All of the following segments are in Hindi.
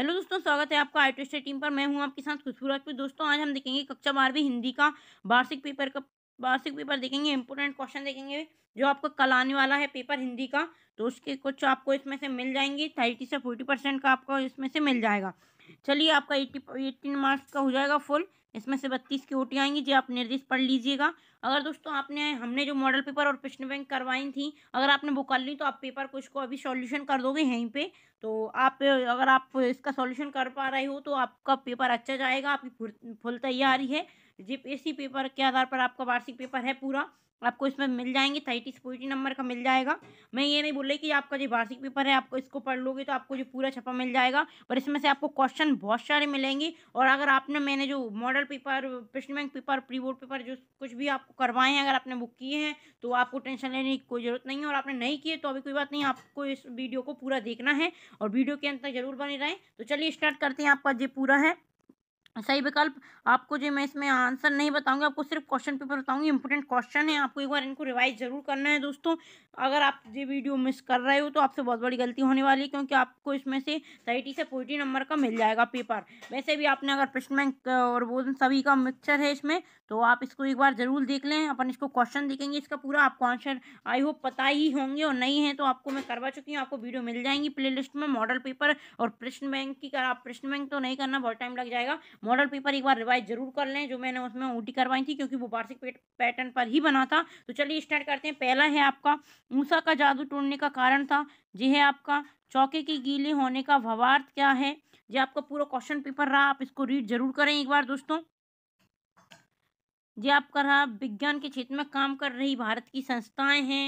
हेलो दोस्तों स्वागत है आपका आई टी टीम पर मैं हूं आपके साथ खुशबू राजपूत दोस्तों आज हम देखेंगे कक्षा बारहवीं हिंदी का वार्षिक पेपर का वार्षिक पेपर देखेंगे इंपोर्टेंट क्वेश्चन देखेंगे जो आपको कल आने वाला है पेपर हिंदी का तो उसके कुछ आपको इसमें से मिल जाएंगे थर्टी से फोर्टी परसेंट का आपको इसमें से मिल जाएगा चलिए आपका एट्टी एट्टीन मार्क्स का हो जाएगा फुल इसमें से बत्तीस की ओटियाँ आएंगी जो आप निर्देश पढ़ लीजिएगा अगर दोस्तों आपने हमने जो मॉडल पेपर और प्रश्न बैंक करवाई थी अगर आपने वो कर ली तो आप पेपर को इसको अभी सॉल्यूशन कर दोगे यहीं पे तो आप अगर आप इसका सॉल्यूशन कर पा रहे हो तो आपका पेपर अच्छा जाएगा आपकी फुल तैयारी है जिप इसी पेपर के आधार पर आपका वार्षिक पेपर है पूरा आपको इसमें मिल जाएंगे थर्टी फोर्टी नंबर का मिल जाएगा मैं ये नहीं बोल रही कि आपका जो वार्षिक पेपर है आपको इसको पढ़ लोगे तो आपको जो पूरा छपा मिल जाएगा और इसमें से आपको क्वेश्चन बहुत सारे मिलेंगे और अगर आपने मैंने जो मॉडल पेपर प्रश्न bank paper pre board paper जो कुछ भी आपको करवाए हैं अगर आपने बुक किए हैं तो आपको टेंशन लेने की कोई ज़रूरत नहीं है और आपने नहीं किए तो अभी कोई बात नहीं आपको इस वीडियो को पूरा देखना है और वीडियो के अंत तक जरूर बने रहें तो चलिए स्टार्ट करते हैं आपका जो पूरा है सही विकल्प आपको जो मैं इसमें आंसर नहीं बताऊंगी आपको सिर्फ क्वेश्चन पेपर बताऊंगी इंपोर्टेंट क्वेश्चन है आपको एक बार इनको रिवाइज जरूर करना है दोस्तों अगर आप ये वीडियो मिस कर रहे हो तो आपसे बहुत बड़ी गलती होने वाली है क्योंकि आपको इसमें से थर्टी से फोर्टी नंबर का मिल जाएगा पेपर वैसे भी आपने अगर प्रश्न बैंक और वो सभी का मिक्सर है इसमें तो आप इसको एक बार जरूर देख लें अपन इसको क्वेश्चन देखेंगे इसका पूरा आपको आंसर आई होप पता ही होंगे और नहीं है तो आपको मैं करवा चुकी हूँ आपको वीडियो मिल जाएंगी प्ले में मॉडल पेपर और प्रश्न बैंक की आप प्रश्न बैंक तो नहीं करना बहुत टाइम लग जाएगा मॉडल पेपर एक बार रिवाइज जरूर कर लें जो मैंने उसमें ऊटी करवाई थी क्योंकि वो वार्षिक पैटर्न पर ही बना था तो चलिए स्टार्ट करते हैं पहला है आपका ऊषा का जादू टूटने का कारण था ये है आपका चौके के गीले होने का भवार्थ क्या है ये आपका पूरा क्वेश्चन पेपर रहा आप इसको रीड जरूर करें एक बार दोस्तों ये आपका रहा विज्ञान के क्षेत्र में काम कर रही भारत की संस्थाएं हैं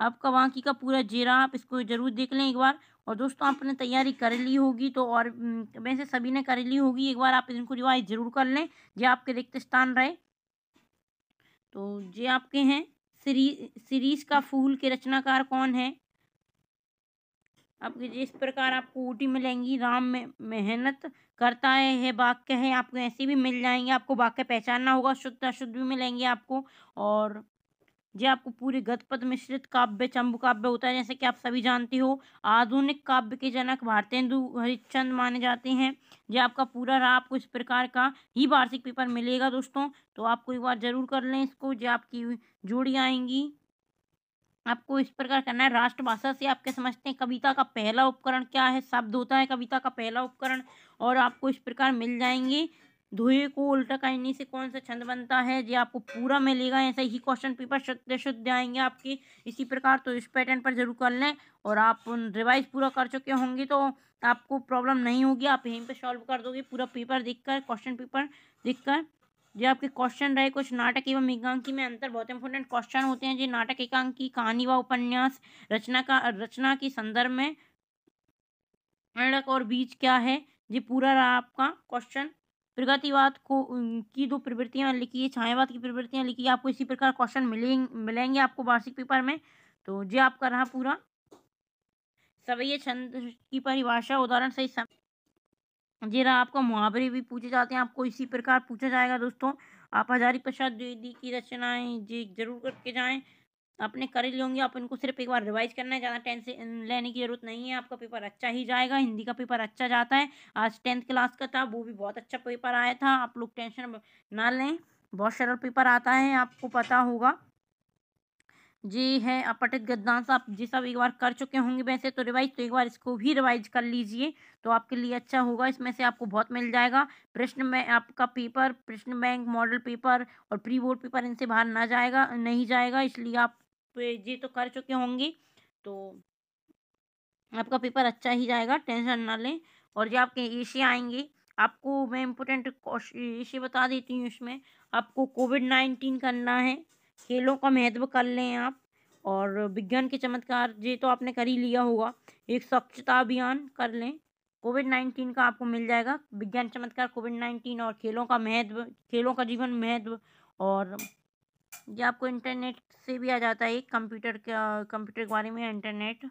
आपका वांकी का पूरा जेरा आप इसको ज़रूर देख लें एक बार और दोस्तों आपने तैयारी कर ली होगी तो और वैसे सभी ने कर ली होगी एक बार आप इनको रिवाइज ज़रूर कर लें ये आपके रिक्त स्थान रहे तो ये आपके हैं सीरी सीरीज का फूल के रचनाकार कौन है आपके जिस प्रकार आपको ऊटी मिलेंगी राम में मेहनत करता है, है वाक्य है आपको ऐसे भी मिल जाएंगे आपको वाक्य पहचानना होगा शुद्ध अशुद्ध भी मिलेंगे आपको और ये आपको पूरे गतपद मिश्रित काव्य चंबु काव्य होता है जैसे कि आप सभी जानते हो आधुनिक काव्य के जनक भारतेंदु हरिश्चंद्र माने जाते हैं ये आपका पूरा रहा आपको इस प्रकार का ही वार्षिक पेपर मिलेगा दोस्तों तो आपको एक बार जरूर कर लें इसको जो आपकी जोड़ी आएंगी आपको इस प्रकार करना है राष्ट्रभाषा से आपके समझते हैं कविता का पहला उपकरण क्या है शब्द होता है कविता का पहला उपकरण और आपको इस प्रकार मिल जाएंगे धुएं को उल्टा करने से कौन सा छंद बनता है जी आपको पूरा मिलेगा ऐसा ही क्वेश्चन पेपर शुद्ध शुद्ध आएंगे आपके इसी प्रकार तो इस पैटर्न पर जरूर कर लें और आप रिवाइज पूरा कर चुके होंगे तो आपको प्रॉब्लम नहीं होगी आप यहीं पे सॉल्व कर दोगे पूरा पेपर देखकर क्वेश्चन पेपर देखकर जो आपके क्वेश्चन रहे कुछ नाटक एवं एकांकी में अंतर बहुत इंपॉर्टेंट क्वेश्चन होते हैं जी नाटक एकांकी कहानी व उपन्यास रचना का रचना के संदर्भ में अड़क और बीज क्या है जी पूरा रहा आपका क्वेश्चन प्रगतिवाद को की दो प्रवृत्तियाँ लिखी है छायावाद की प्रवृत्तियाँ लिखी है आपको इसी प्रकार क्वेश्चन मिलेंगे मिलेंगे आपको वार्षिक पेपर में तो ये आपका रहा पूरा सवैया छंद की परिभाषा उदाहरण सही सहित जी रहा आपका मुहावरे भी पूछे जाते हैं आपको इसी प्रकार पूछा जाएगा दोस्तों आप हजारी प्रसाद द्विवेदी की रचनाएं जी जरूर करके जाएं आपने कर ली होंगे आप इनको सिर्फ एक बार रिवाइज करना है ज़्यादा टेंशन लेने की ज़रूरत नहीं है आपका पेपर अच्छा ही जाएगा हिंदी का पेपर अच्छा जाता है आज टेंथ क्लास का था वो भी बहुत अच्छा पेपर आया था आप लोग टेंशन ना लें बहुत सरल पेपर आता है आपको पता होगा जी है अपटित गद्दांश आप जी सब एक बार कर चुके होंगे वैसे तो रिवाइज तो एक बार इसको भी रिवाइज कर लीजिए तो आपके लिए अच्छा होगा इसमें से आपको बहुत मिल जाएगा प्रश्न में आपका पेपर प्रश्न बैंक मॉडल पेपर और प्री बोर्ड पेपर इनसे बाहर ना जाएगा नहीं जाएगा इसलिए आप जी तो कर चुके होंगे तो आपका पेपर अच्छा ही जाएगा टेंशन ना लें और जो आपके ईशे आएंगे आपको मैं इम्पोर्टेंट ईशे बता देती हूँ इसमें आपको कोविड नाइन्टीन करना है खेलों का महत्व कर लें आप और विज्ञान के चमत्कार जी तो आपने कर ही लिया होगा एक स्वच्छता अभियान कर लें कोविड नाइन्टीन का आपको मिल जाएगा विज्ञान चमत्कार कोविड नाइन्टीन और खेलों का महत्व खेलों का जीवन महत्व और ये आपको इंटरनेट से भी आ जाता है कंप्यूटर के कंप्यूटर के बारे में इंटरनेट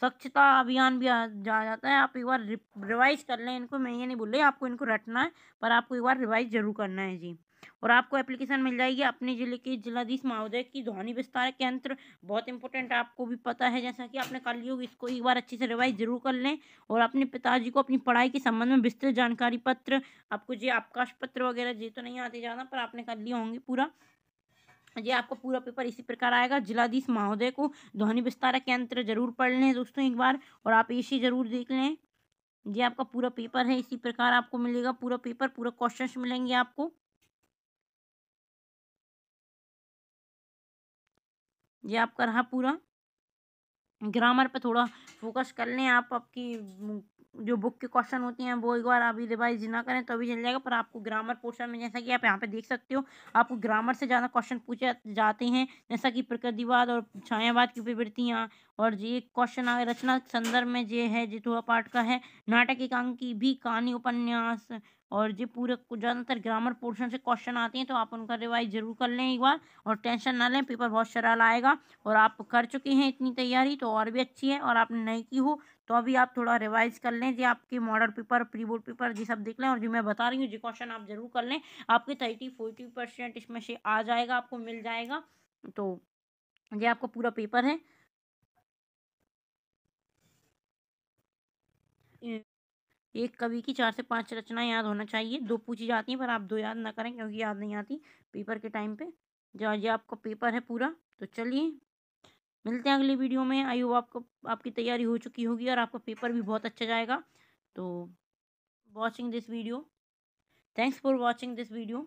स्वच्छता अभियान भी आ जा जाता है आप एक बार रिवाइज कर लें इनको मैं ये नहीं बोल रही आपको इनको रटना है पर आपको एक बार रिवाइज जरूर करना है जी और आपको एप्लीकेशन मिल जाएगी अपने जिले के जिलाधीश महोदय की ध्वनि विस्तार केंद्र बहुत इंपॉर्टेंट आपको भी पता है जैसा कि आपने कल योग इसको एक बार अच्छे से रिवाइज जरूर कर लें और अपने पिताजी को अपनी पढ़ाई के संबंध में विस्तृत जानकारी पत्र आपको जी अवकाश पत्र वगैरह जी तो नहीं आते जाना पर आपने कर लिए होंगे पूरा ये आपको पूरा पेपर इसी प्रकार आएगा जिलाधीश महोदय को ध्वनि विस्तारक के अंतर जरूर पढ़ लें दोस्तों एक बार और आप इसी जरूर देख लें ये आपका पूरा पेपर है इसी प्रकार आपको मिलेगा पूरा पेपर पूरा क्वेश्चन मिलेंगे आपको ये आपका रहा पूरा ग्रामर पे थोड़ा फोकस कर लें आप आपकी जो बुक के क्वेश्चन होते हैं वो एक बार अभी रिवाइज ना करें तो अभी चल जाएगा पर आपको ग्रामर पोर्शन में जैसा कि आप यहाँ पे देख सकते हो आपको ग्रामर से ज़्यादा क्वेश्चन पूछे जाते हैं जैसा कि प्रकृतिवाद और छायावाद की प्रवृत्तियाँ और जी एक क्वेश्चन आ रचना संदर्भ में जे है जी थोड़ा पाठ का है नाटक एकांक की भी कहानी उपन्यास और जी पूरे ज़्यादातर ग्रामर पोर्शन से क्वेश्चन आते हैं तो आप उनका रिवाइज जरूर कर लें एक बार और टेंशन ना लें पेपर बहुत सरल आएगा और आप कर चुके हैं इतनी तैयारी तो और भी अच्छी है और आपने नहीं की हो तो अभी आप थोड़ा रिवाइज कर लें जी आपके model paper pre board paper जी सब देख लें और जो मैं बता रही हूँ जी क्वेश्चन आप जरूर कर लें आपके थर्टी फोर्टी परसेंट इसमें से आ जाएगा आपको मिल जाएगा तो ये आपका पूरा पेपर है एक कवि की चार से पांच रचना याद होना चाहिए दो पूछी जाती हैं पर आप दो याद ना करें क्योंकि याद नहीं आती पेपर के टाइम पे जो ये आपका पेपर है पूरा तो चलिए मिलते हैं अगली वीडियो में आई हो आपको आपकी तैयारी हो चुकी होगी और आपका पेपर भी बहुत अच्छा जाएगा तो watching this video thanks for watching this video